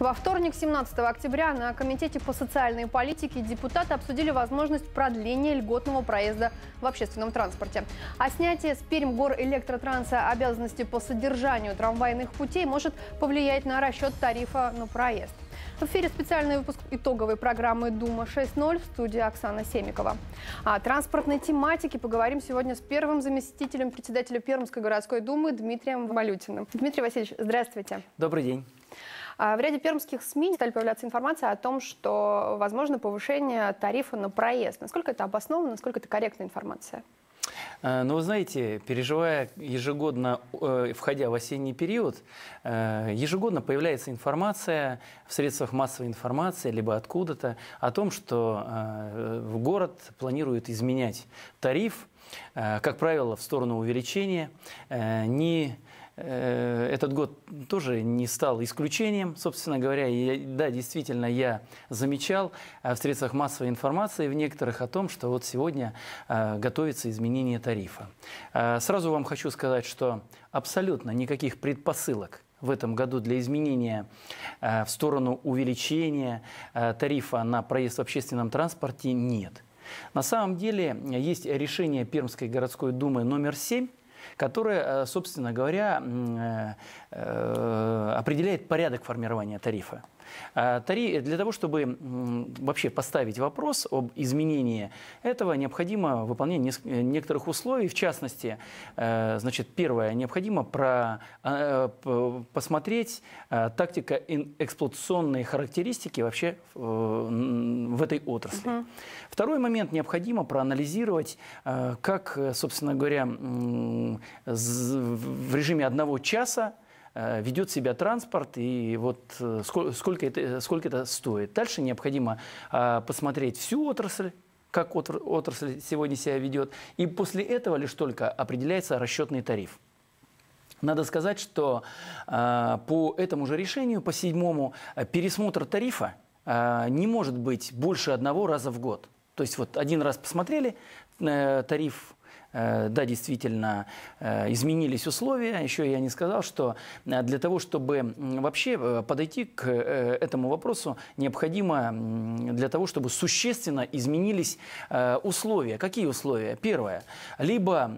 Во вторник, 17 октября, на Комитете по социальной политике депутаты обсудили возможность продления льготного проезда в общественном транспорте. А снятие с Пермгор электротранса обязанности по содержанию трамвайных путей может повлиять на расчет тарифа на проезд. В эфире специальный выпуск итоговой программы «Дума 6.0» в студии Оксана Семикова. О транспортной тематике поговорим сегодня с первым заместителем председателя Пермской городской думы Дмитрием Валютиным. Дмитрий Васильевич, здравствуйте. Добрый день. А в ряде пермских СМИ стали появляться информация о том, что возможно повышение тарифа на проезд. Насколько это обосновано, насколько это корректная информация? Э, Но ну, вы знаете, переживая ежегодно, э, входя в осенний период, э, ежегодно появляется информация в средствах массовой информации, либо откуда-то, о том, что в город планируют изменять тариф, как правило, в сторону увеличения. Не Э, этот год тоже не стал исключением, собственно говоря. И, да, действительно, я замечал э, в средствах массовой информации в некоторых о том, что вот сегодня э, готовится изменение тарифа. Сразу вам хочу сказать, что абсолютно никаких предпосылок в этом году для изменения в сторону увеличения тарифа на проезд в общественном транспорте нет. На самом деле есть решение Пермской городской думы номер 7 которая, э, собственно говоря, э, Э, определяет порядок формирования тарифа. А для того, чтобы вообще поставить вопрос об изменении этого, необходимо выполнение э, некоторых условий. В частности, э, значит, первое, необходимо про... А, посмотреть тактика эксплуатационные характеристики вообще в этой отрасли. Угу. Второй момент, необходимо проанализировать, как, собственно говоря, в режиме одного часа Э, ведет себя транспорт и вот э, сколько это, э, сколько это стоит. Дальше необходимо посмотреть всю отрасль, как отрасль сегодня себя ведет. И после этого лишь только определяется расчетный тариф. Надо сказать, что э, по этому же решению, по седьмому, пересмотр тарифа э, не может быть больше одного раза в год. То есть вот один раз посмотрели э, тариф Э, да, действительно, э, изменились условия. Еще я не сказал, что э, для того, чтобы вообще подойти к этому вопросу, необходимо для того, чтобы существенно изменились условия. Какие условия? Первое. Либо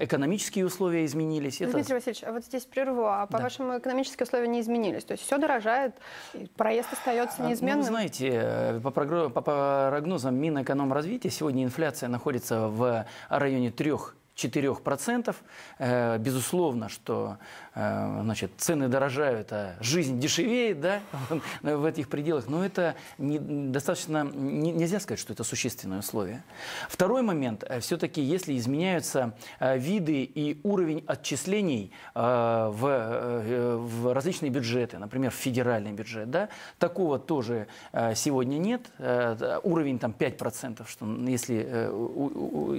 экономические условия изменились. Дмитрий Это... Васильевич, а вот здесь прерву. А по-вашему, да. экономические условия не изменились? То есть все дорожает, проезд остается а, ну, неизменным? Ну, знаете, по прогнозам Минэкономразвития сегодня инфляция находится в районе районе 3-4%. Э, безусловно, что Э, значит, цены дорожают, а жизнь дешевеет, да, в этих пределах. Но это не, достаточно, не, нельзя сказать, что это существенное условие. Второй момент, э, все-таки, если изменяются э, виды и уровень отчислений в, в различные бюджеты, например, в федеральный бюджет, да, такого тоже сегодня нет. Уровень там 5%, что если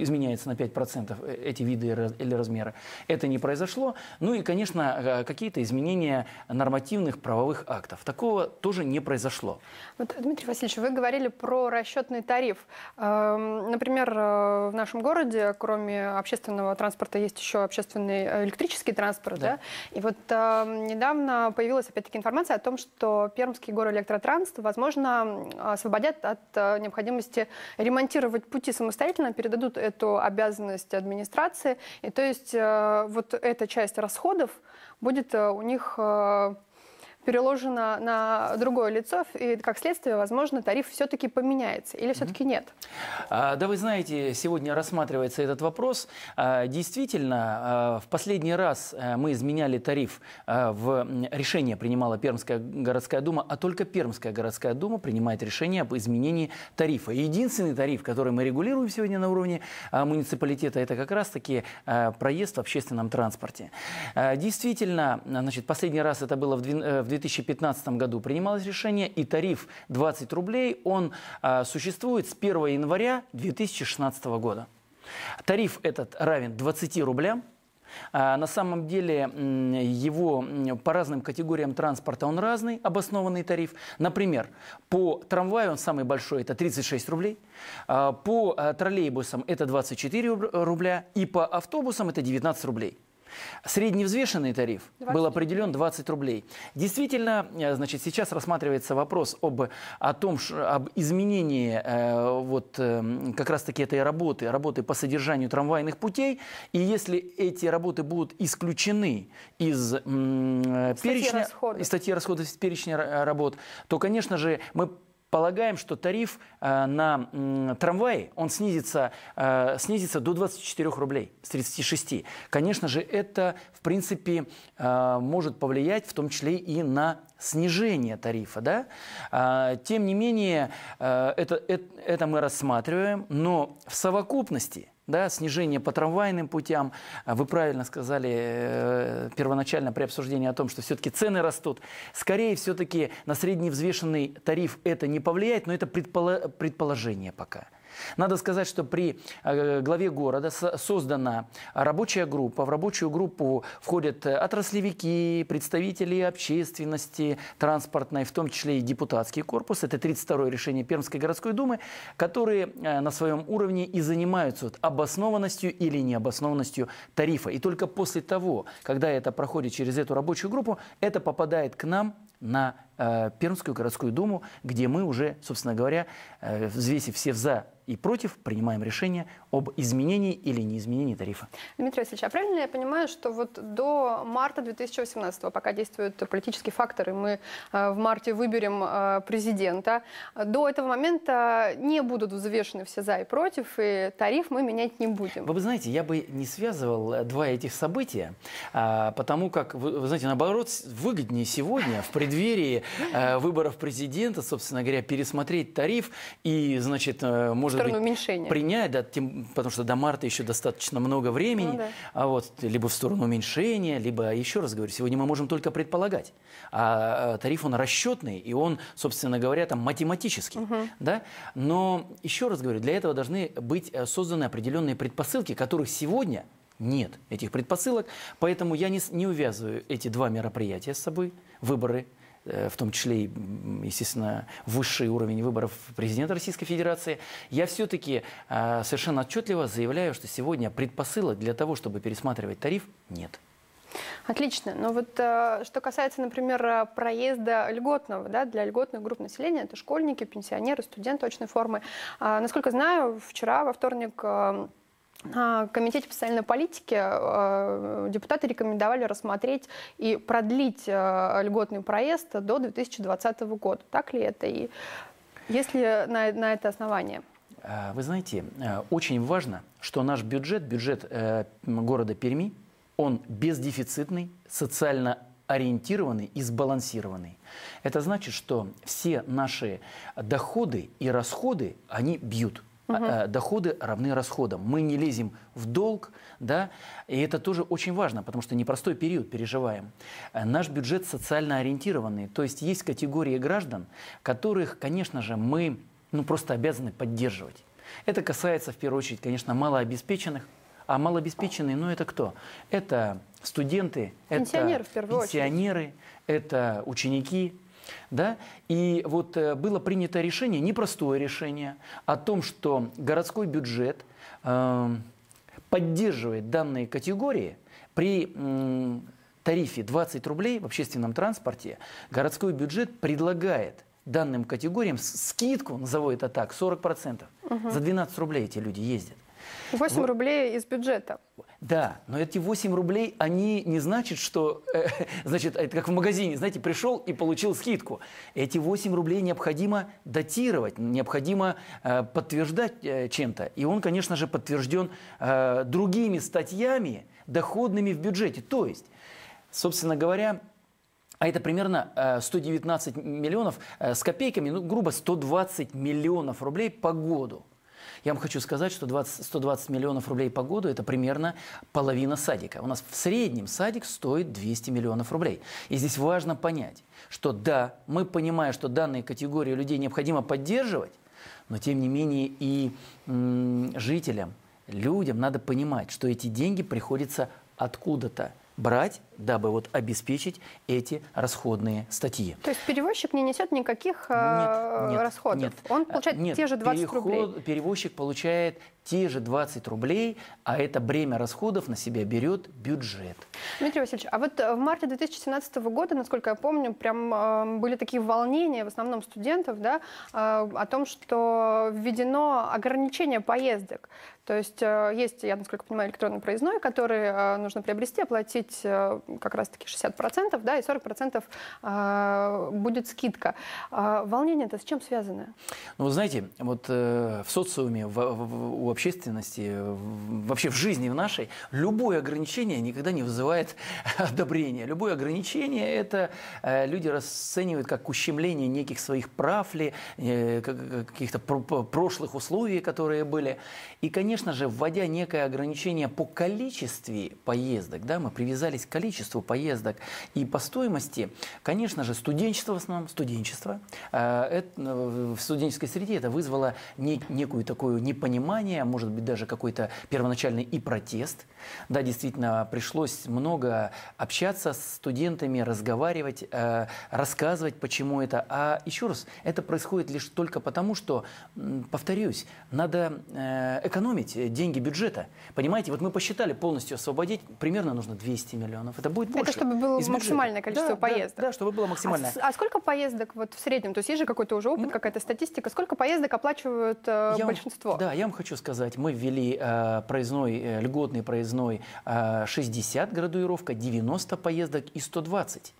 изменяется на 5% эти виды или размеры, это не произошло. Ну и, конечно, Э, какие-то изменения нормативных правовых актов. Такого тоже не произошло. Вот, Дмитрий Васильевич, вы говорили про расчетный тариф. Эм, например, э, в нашем городе, кроме общественного транспорта, есть еще общественный э, электрический транспорт. Да. Да? И вот эм, недавно появилась опять-таки информация о том, что Пермский электротранс, возможно, освободят от необходимости ремонтировать пути самостоятельно, передадут эту обязанность администрации. И то есть вот эта часть расходов, будет э, у них э, переложено на другое лицо, и как следствие, возможно, тариф все-таки поменяется или все-таки нет? А, да вы знаете, сегодня рассматривается этот вопрос. А, действительно, а, в последний раз э, мы изменяли тариф, в решение принимала Пермская городская дума, а только Пермская городская дума принимает решение об изменении тарифа. Единственный тариф, который мы регулируем сегодня на уровне муниципалитета, это как раз-таки проезд в общественном транспорте. Действительно, значит, последний раз это было в э, 2015 году принималось решение, и тариф 20 рублей, он э, существует с 1 января 2016 года. Тариф этот равен 20 рублям. А, на самом деле его по разным категориям транспорта он разный, обоснованный тариф. Например, по трамваю он самый большой, это 36 рублей. А, по троллейбусам это 24 рубля. И по автобусам это 19 рублей. Средневзвешенный тариф 20 был определен 20 рублей. Действительно, э, значит, сейчас рассматривается вопрос об, о том, об изменении э, вот, э, как раз-таки этой работы, работы по содержанию трамвайных путей. И если эти работы будут исключены из э, перечня, статьи расходов. из статьи расходов из перечня э, работ, то, конечно же, мы Полагаем, что тариф э, на трамвай он снизится, э, снизится до 24 рублей с 36. Конечно же, это, в принципе, э, может повлиять в том числе и на снижение тарифа. Да? А, тем не менее, это, это, это мы рассматриваем, но в совокупности – да, снижение по трамвайным путям. А вы правильно сказали э, первоначально при обсуждении о том, что все-таки цены растут. Скорее все-таки на средневзвешенный тариф это не повлияет, но это предположение пока. Надо сказать, что при э, главе города создана рабочая группа. В рабочую группу входят э, отраслевики, представители общественности, транспортной, в том числе и депутатский корпус. Это 32-е решение Пермской городской думы, которые э, на своем уровне и занимаются обоснованностью или необоснованностью тарифа. И только после того, когда это проходит через эту рабочую группу, это попадает к нам на Э, Пермскую городскую думу, где мы уже, собственно говоря, э, взвесив все «за» и «против», принимаем решение об изменении или неизменении тарифа. Дмитрий Васильевич, а правильно я понимаю, что вот до марта 2018, пока действуют политические факторы, мы э, в марте выберем президента, до этого момента не будут взвешены все «за» и «против», и тариф мы менять не будем? Вы, вы знаете, я бы не связывал два этих события, а, потому как, вы, вы знаете, наоборот, выгоднее сегодня, в преддверии Э, выборов президента, собственно говоря, пересмотреть тариф и, значит, э, может быть, уменьшения. принять, да, тем, потому что до марта еще достаточно много времени, ну, да. а вот либо в сторону уменьшения, либо, еще раз говорю, сегодня мы можем только предполагать, а э, тариф он расчетный, и он, собственно говоря, там математический, угу. да, но, еще раз говорю, для этого должны быть созданы определенные предпосылки, которых сегодня нет этих предпосылок, поэтому я не, не увязываю эти два мероприятия с собой, выборы – Э, в том числе, естественно, высший уровень выборов президента Российской Федерации, я все-таки э, совершенно отчетливо заявляю, что сегодня предпосылок для того, чтобы пересматривать тариф, нет. Отлично. Но ну вот э, что касается, например, проезда льготного, да, для льготных групп населения, это школьники, пенсионеры, студенты очной формы. А, насколько знаю, вчера, во вторник... Эм, на Комитете по социальной политике э, депутаты рекомендовали рассмотреть и продлить э, льготный проезд до 2020 года. Так ли это? И есть ли на, на это основание? А, вы знаете, э, очень важно, что наш бюджет, бюджет города Перми, он бездефицитный, социально ориентированный и сбалансированный. Это значит, что все наши доходы и расходы, они бьют – Угу. Доходы равны расходам. Мы не лезем в долг, да, и это тоже очень важно, потому что непростой период переживаем. Э, наш бюджет социально ориентированный, то есть есть категории граждан, которых, конечно же, мы ну, просто обязаны поддерживать. Это касается, в первую очередь, конечно, малообеспеченных, а малообеспеченные, ну это кто? Это студенты, пенсионеры, это пенсионеры, очередь. это ученики, да? И вот э, было принято решение, непростое решение, о том, что городской бюджет эм, поддерживает данные категории при тарифе 20 рублей в общественном транспорте. Городской бюджет предлагает данным категориям скидку, назову это так, 40%. Угу. За 12 рублей эти люди ездят. 8 вот. рублей из бюджета. Да, но эти 8 рублей, они не значат, что, э, значит, это как в магазине, знаете, пришел и получил скидку. Эти 8 рублей необходимо датировать, необходимо э, подтверждать э, чем-то. И он, конечно же, подтвержден э, другими статьями, доходными в бюджете. То есть, собственно говоря, а это примерно 119 э, миллионов э, с копейками, ну, грубо 120 миллионов рублей по году. Я вам хочу сказать, что 20, 120 миллионов рублей по году – это примерно половина садика. У нас в среднем садик стоит 200 миллионов рублей. И здесь важно понять, что да, мы понимаем, что данные категории людей необходимо поддерживать, но тем не менее и м, жителям, людям надо понимать, что эти деньги приходится откуда-то брать дабы вот обеспечить эти расходные статьи. То есть перевозчик не несет никаких э, нет, нет, расходов? Нет, Он получает нет, те же 20 переход, рублей? Перевозчик получает те же 20 рублей, а это бремя расходов на себя берет бюджет. Дмитрий Васильевич, а вот э, в марте 2017 года, насколько я помню, прям э, были такие волнения, в основном студентов, да, э, о том, что введено ограничение поездок. То есть э, есть, я насколько понимаю, электронный проездной, который э, нужно приобрести, оплатить э, как раз-таки 60%, да, и 40% а, будет скидка. А, волнение это с чем связано? Ну, вы знаете, вот э, в социуме, в, в, у общественности, вообще в жизни в нашей, любое ограничение никогда не вызывает одобрения. Любое ограничение это э, люди расценивают как ущемление неких своих прав ли, э, каких-то прошлых условий, которые были. И, конечно же, вводя некое ограничение по количеству поездок, да, мы привязались к количеству, количеству поездок и по стоимости, конечно же, студенчество в основном, студенчество, э, это, э, в студенческой среде это вызвало не, некую такое непонимание, может быть, даже какой-то первоначальный и протест. Да, действительно, пришлось много общаться с студентами, разговаривать, э, рассказывать, почему это. А еще раз, это происходит лишь только потому, что, повторюсь, надо экономить деньги бюджета. Понимаете, вот мы посчитали полностью освободить, примерно нужно 200 миллионов это будет больше. Это чтобы было максимальное количество да, поездок. Да, да, чтобы было а максимальное. А, а сколько поездок вот в среднем? То есть есть же какой-то уже опыт, ну, какая-то статистика. Сколько поездок оплачивают э, я большинство? Вам, да, я вам хочу сказать, мы ввели э, проездной, э, льготный проездной э, 60 градуировка, 90 поездок и 120.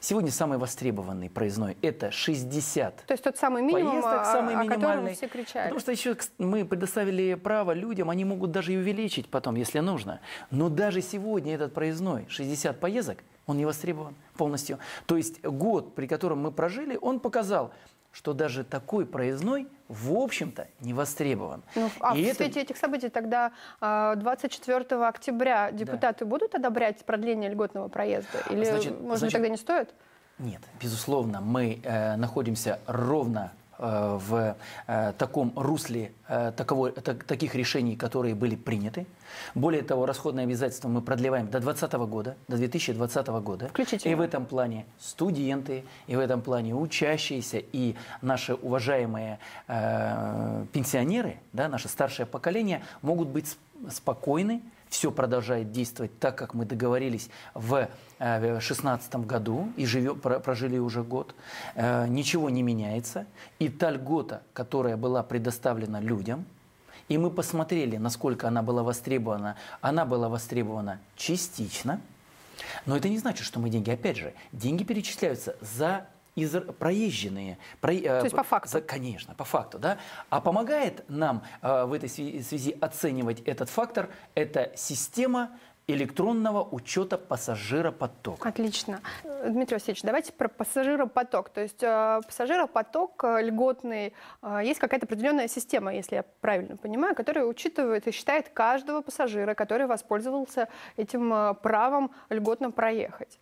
Сегодня самый востребованный проездной – это 60. То есть тот самый минимум, поездок, а, самый о, минимальный. о котором все кричали. Потому что еще мы предоставили право людям, они могут даже и увеличить потом, если нужно. Но даже сегодня этот проездной 60 поездок, он не востребован полностью. То есть год, при котором мы прожили, он показал – что даже такой проездной, в общем-то, не востребован. Ну, а и в это... этих событий тогда 24 а, октября депутаты да. будут одобрять продление льготного проезда? Или, значит, может, значит... тогда не стоит? Нет, безусловно, мы э, находимся ровно Э, в э, таком русле э, таково, таких решений, которые были приняты. Более того, расходные обязательства мы продлеваем до 2020 года, до 2020 года. Включите. И в этом плане студенты, и в этом плане учащиеся, и наши уважаемые э, пенсионеры, да, наше старшее поколение могут быть спокойны, все продолжает действовать так, как мы договорились в 2016 э, году и живем, прожили уже год. Э, ничего не меняется. И та льгота, которая была предоставлена людям, и мы посмотрели, насколько она была востребована. Она была востребована частично. Но это не значит, что мы деньги. Опять же, деньги перечисляются за из проезженные. Про, э, То есть по факту? За, конечно, по факту. Да? А помогает нам э, в этой связи оценивать этот фактор, это система электронного учета пассажиропотока. Отлично. Э, Дмитрий Васильевич, давайте про пассажиропоток. То есть э, пассажиропоток э, льготный, э, есть какая-то определенная система, если я правильно понимаю, которая учитывает и считает каждого пассажира, который воспользовался этим э, правом льготно проехать.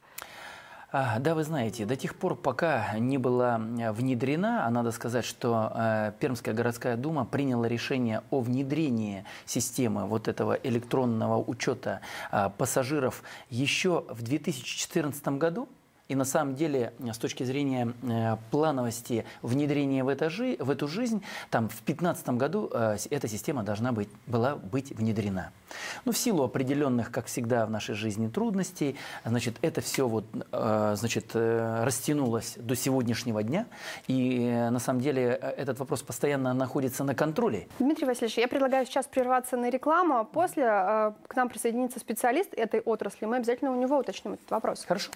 А, да, вы знаете, до тех пор, пока не была э, внедрена, а надо сказать, что э, Пермская городская дума приняла решение о внедрении системы вот этого электронного учета а, пассажиров еще в 2014 году, и на самом деле, э, с точки зрения э, плановости внедрения в, это, в эту жизнь, там в 2015 году э, эта система должна быть, была быть внедрена. Но ну, в силу определенных, как всегда, в нашей жизни трудностей, значит, это все вот, значит, растянулось до сегодняшнего дня. И на самом деле этот вопрос постоянно находится на контроле. Дмитрий Васильевич, я предлагаю сейчас прерваться на рекламу, а после к нам присоединится специалист этой отрасли. Мы обязательно у него уточним этот вопрос. Хорошо.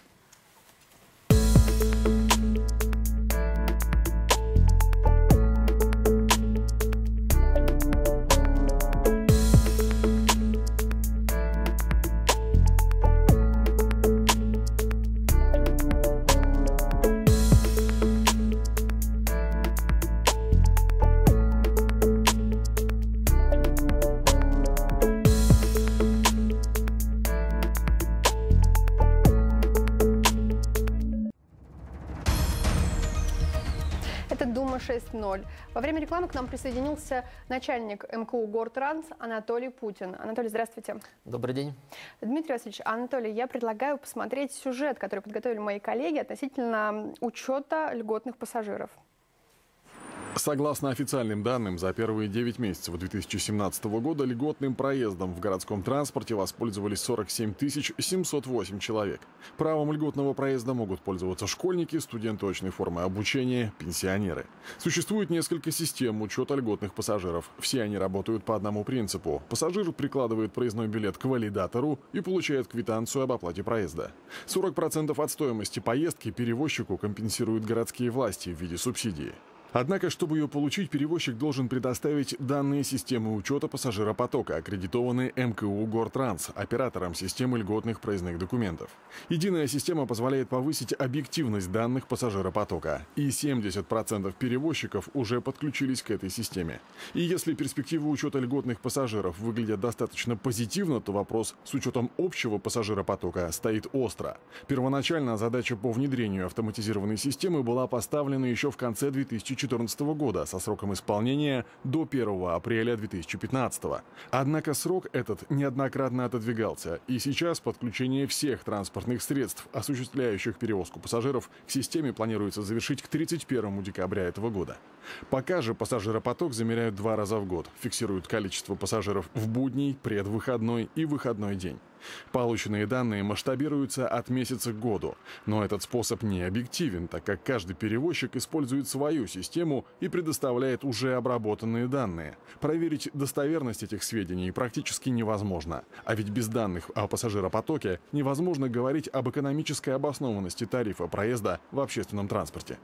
0. Во время рекламы к нам присоединился начальник МКУ «Гортранс» Анатолий Путин. Анатолий, здравствуйте. Добрый день. Дмитрий Васильевич, Анатолий, я предлагаю посмотреть сюжет, который подготовили мои коллеги относительно учета льготных пассажиров. Согласно официальным данным, за первые 9 месяцев 2017 года льготным проездом в городском транспорте воспользовались 47 708 человек. Правом льготного проезда могут пользоваться школьники, студенты очной формы обучения, пенсионеры. Существует несколько систем учета льготных пассажиров. Все они работают по одному принципу. Пассажир прикладывает проездной билет к валидатору и получает квитанцию об оплате проезда. 40% от стоимости поездки перевозчику компенсируют городские власти в виде субсидии. Однако, чтобы ее получить, перевозчик должен предоставить данные системы учета пассажиропотока, аккредитованные МКУ «Гортранс», оператором системы льготных проездных документов. Единая система позволяет повысить объективность данных пассажиропотока, и 70% перевозчиков уже подключились к этой системе. И если перспективы учета льготных пассажиров выглядят достаточно позитивно, то вопрос с учетом общего пассажиропотока стоит остро. Первоначально задача по внедрению автоматизированной системы была поставлена еще в конце 2014 2014 года со сроком исполнения до 1 апреля 2015. Однако срок этот неоднократно отодвигался, и сейчас подключение всех транспортных средств, осуществляющих перевозку пассажиров, к системе планируется завершить к 31 декабря этого года. Пока же пассажиропоток замеряют два раза в год, фиксируют количество пассажиров в будний, предвыходной и выходной день. Полученные данные масштабируются от месяца к году, но этот способ не объективен, так как каждый перевозчик использует свою систему систему и предоставляет уже обработанные данные. Проверить достоверность этих сведений практически невозможно. А ведь без данных о пассажиропотоке невозможно говорить об экономической обоснованности тарифа проезда в общественном транспорте.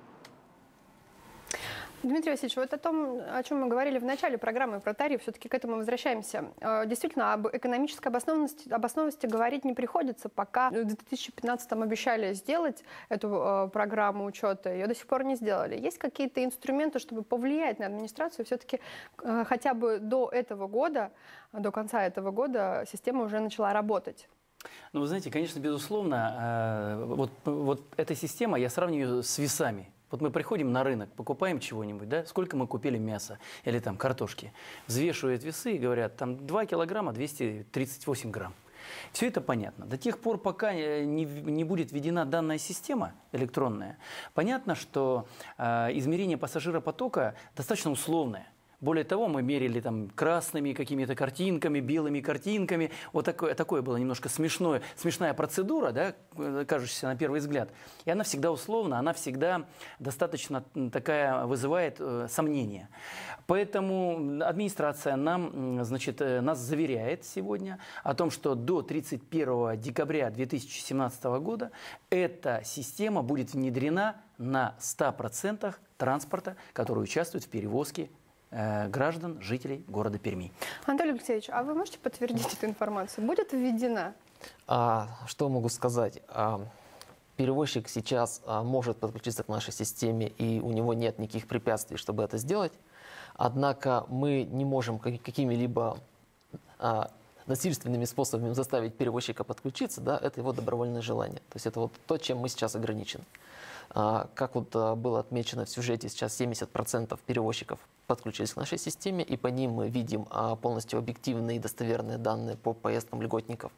Дмитрий Васильевич, вот о том, о чем мы говорили в начале программы про тариф, все-таки к этому возвращаемся. Э, действительно, об экономической обоснованности, обоснованности говорить не приходится, пока в 2015-м обещали сделать эту э, программу учета, ее до сих пор не сделали. Есть какие-то инструменты, чтобы повлиять на администрацию? Все-таки э, хотя бы до этого года, до конца этого года система уже начала работать. Ну, вы знаете, конечно, безусловно, вот, вот эта система, я сравниваю с весами – вот мы приходим на рынок, покупаем чего-нибудь, да, сколько мы купили мяса или там картошки. Взвешивают весы и говорят, там 2 килограмма 238 грамм. Все это понятно. До тех пор, пока э, не, не будет введена данная система электронная, понятно, что э, измерение пассажиропотока достаточно условное. Более того, мы мерили там красными какими-то картинками, белыми картинками. Вот такое, такое было немножко смешное, смешная процедура, да, кажущаяся на первый взгляд. И она всегда условна, она всегда достаточно такая вызывает э, сомнения. Поэтому администрация нам, значит, э, нас заверяет сегодня о том, что до 31 декабря 2017 года эта система будет внедрена на 100% транспорта, который участвует в перевозке Э, граждан, жителей города Перми. Анатолий Алексеевич, а вы можете подтвердить эту информацию? Будет введена? А, что могу сказать? А, перевозчик сейчас а, может подключиться к нашей системе, и у него нет никаких препятствий, чтобы это сделать. Однако мы не можем какими-либо а, насильственными способами заставить перевозчика подключиться, да, это его добровольное желание. То есть это вот то, чем мы сейчас ограничены. А, как вот а, было отмечено в сюжете, сейчас 70% перевозчиков подключились к нашей системе, и по ним мы видим а, полностью объективные и достоверные данные по поездкам льготников.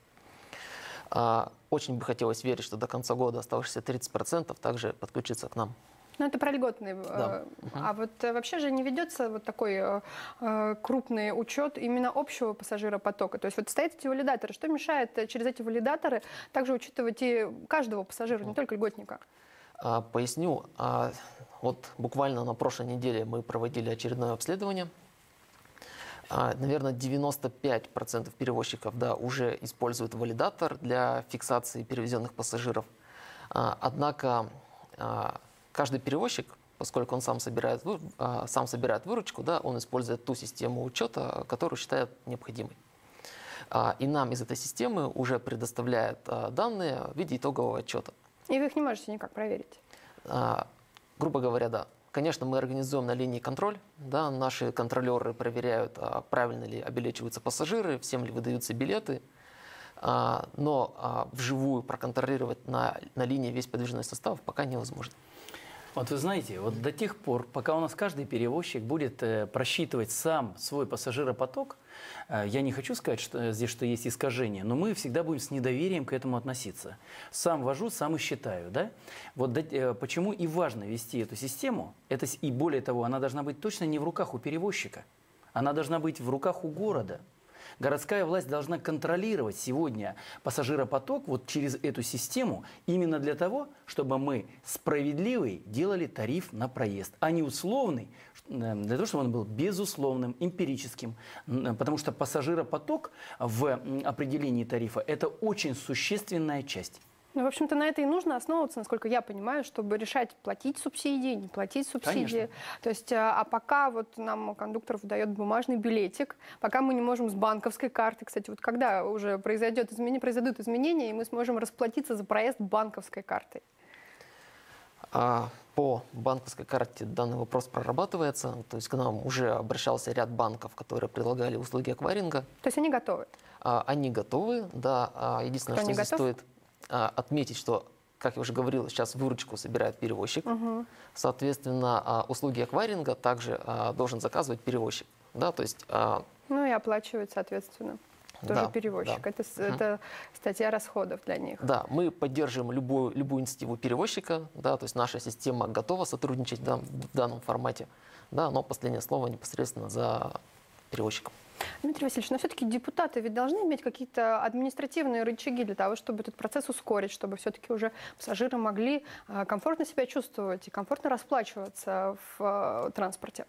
Очень бы хотелось верить, что до конца года оставшиеся 30% также подключится к нам. Ну, это про льготные. Э, да. А вот э, вообще же не ведется вот такой э, э, крупный учет именно общего пассажиропотока. То есть вот стоят эти валидаторы. Что мешает через эти валидаторы также учитывать и каждого пассажира, не только льготника? А, поясню, а, вот буквально на прошлой неделе мы проводили очередное обследование. А, Наверное, 95% перевозчиков да, уже используют валидатор для фиксации перевезенных пассажиров. Однако каждый перевозчик, поскольку он сам собирает, сам собирает выручку, да, он использует ту систему учета, которую считает необходимой. И нам из этой системы уже предоставляют данные в виде итогового отчета – и вы их не можете никак проверить? А, грубо говоря, да. Конечно, мы организуем на линии контроль, да, наши контролеры проверяют, а, правильно ли обелечиваются пассажиры, всем ли выдаются билеты, а, но а, вживую проконтролировать на, на линии весь подвижной состав пока невозможно. Вот вы знаете, вот до тех пор, пока у нас каждый перевозчик будет э, просчитывать сам свой пассажиропоток, э, я не хочу сказать что, э, здесь, что есть искажение, но мы всегда будем с недоверием к этому относиться. Сам вожу, сам и считаю. Да? Вот почему и важно вести эту систему, это, и более того, она должна быть точно не в руках у перевозчика. Она должна быть в руках у города, городская власть должна контролировать сегодня пассажиропоток вот через эту систему именно для того, чтобы мы справедливый делали тариф на проезд, а не условный, э, для того, чтобы он был безусловным, эмпирическим. Э, потому что пассажиропоток в определении тарифа – это очень существенная часть. Ну, в общем-то, на это и нужно основываться, насколько я понимаю, чтобы решать, платить субсидии, не платить субсидии. Конечно. То есть, э, а пока вот нам кондуктор выдает бумажный билетик, пока мы не можем с банковской карты, кстати, вот когда уже произойдет изменение, произойдут изменения, и мы сможем расплатиться за проезд банковской картой? А, по банковской карте данный вопрос прорабатывается. То есть к нам уже обращался ряд банков, которые предлагали услуги акваринга. То есть они готовы? А, они готовы, да. А, единственное, Кто что здесь готов? стоит а, отметить, что как я уже говорил, сейчас выручку собирает перевозчик. Угу. Соответственно, а, услуги акваринга также а, должен заказывать перевозчик. Да, то есть, ну и оплачивают соответственно, тоже да, перевозчик. Да. Это, угу. это статья расходов для них. Да, мы поддерживаем любую, любую инициативу перевозчика. Да, то есть наша система готова сотрудничать да, в данном формате. Да, но последнее слово непосредственно за перевозчиком. Дмитрий Васильевич, но все-таки депутаты ведь должны иметь какие-то административные рычаги для того, чтобы этот процесс ускорить, чтобы все-таки уже пассажиры могли а, комфортно себя чувствовать и комфортно расплачиваться в э, транспорте.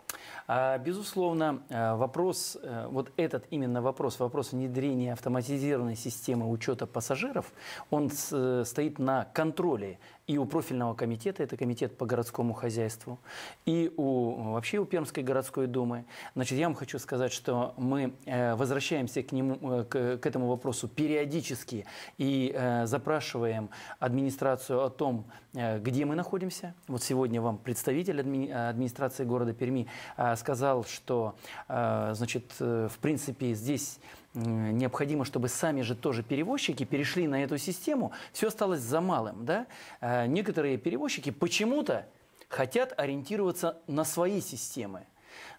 А, безусловно, э, вопрос, э, вот этот именно вопрос, вопрос внедрения автоматизированной системы учета пассажиров, он стоит на контроле и у профильного комитета, это комитет по городскому хозяйству, и у, вообще у Пермской городской думы. Значит, я вам хочу сказать, что мы э, возвращаемся к, нему, э, к, к этому вопросу периодически и э, запрашиваем администрацию о том, э, где мы находимся. Вот сегодня вам представитель адми, администрации города Перми э, сказал, что э, значит, в принципе здесь Э, необходимо, чтобы сами же тоже перевозчики перешли на эту систему, все осталось за малым. Да? Э, некоторые перевозчики почему-то хотят ориентироваться на свои системы.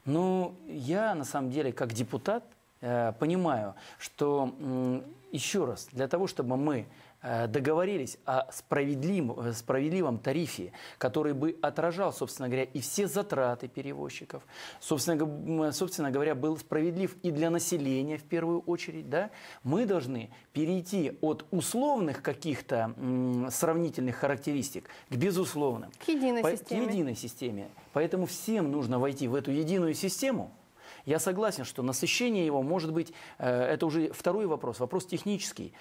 Но ну, я, на самом деле, как депутат, э, понимаю, что еще раз, для того, чтобы мы Э, договорились о справедливом, э, справедливом тарифе, который бы отражал, собственно говоря, и все затраты перевозчиков, собственно, собственно говоря, был справедлив и для населения в первую очередь, да, мы должны перейти от условных каких-то сравнительных характеристик к безусловным. К единой По, системе. К единой системе. Поэтому всем нужно войти в эту единую систему, я согласен, что насыщение его может быть, э, это уже второй вопрос, вопрос технический.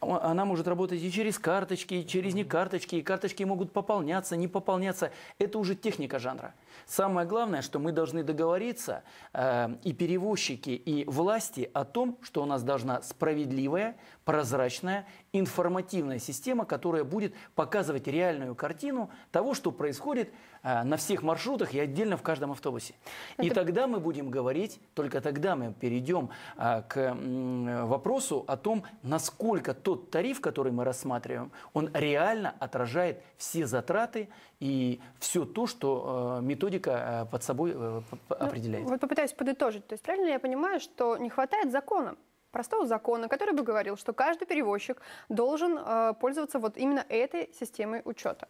Она может работать и через карточки, и через не карточки, и карточки могут пополняться, не пополняться. Это уже техника жанра. Самое главное, что мы должны договориться э, и перевозчики, и власти о том, что у нас должна справедливая, прозрачная, информативная система, которая будет показывать реальную картину того, что происходит э, на всех маршрутах и отдельно в каждом автобусе. Это... И тогда мы будем говорить, только тогда мы перейдем э, к э, вопросу о том, насколько тот тариф, который мы рассматриваем, он реально отражает все затраты и все то, что э, методика э, под собой э, ну, определяет. Ну, вот попытаюсь подытожить. То есть правильно я понимаю, что не хватает закона? простого закона, который бы говорил, что каждый перевозчик должен э, пользоваться вот именно этой системой учета.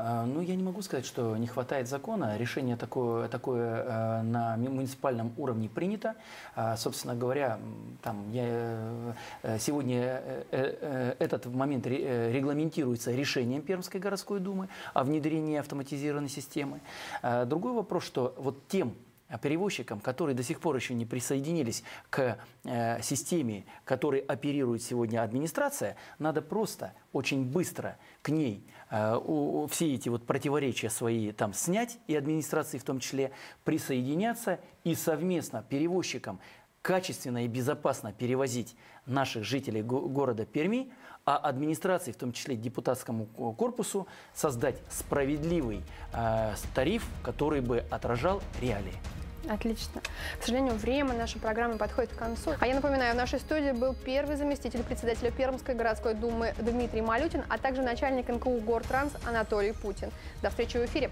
А, ну, я не могу сказать, что не хватает закона. Решение такое, такое э, на муниципальном уровне принято. А, собственно говоря, там я, э, сегодня э, этот момент регламентируется решением Пермской городской думы о внедрении автоматизированной системы. А, другой вопрос, что вот тем Э, перевозчикам, которые до сих пор еще не присоединились к э, системе, которой оперирует сегодня администрация, надо просто очень быстро к ней э, у, все эти вот противоречия свои там снять, и администрации в том числе, присоединяться и совместно перевозчикам качественно и безопасно перевозить наших жителей города Перми, а администрации, в том числе депутатскому корпусу, создать справедливый э, тариф, который бы отражал реалии. Отлично. К сожалению, время нашей программы подходит к концу. А я напоминаю, в нашей студии был первый заместитель председателя Пермской городской думы Дмитрий Малютин, а также начальник НКУ «Гортранс» Анатолий Путин. До встречи в эфире.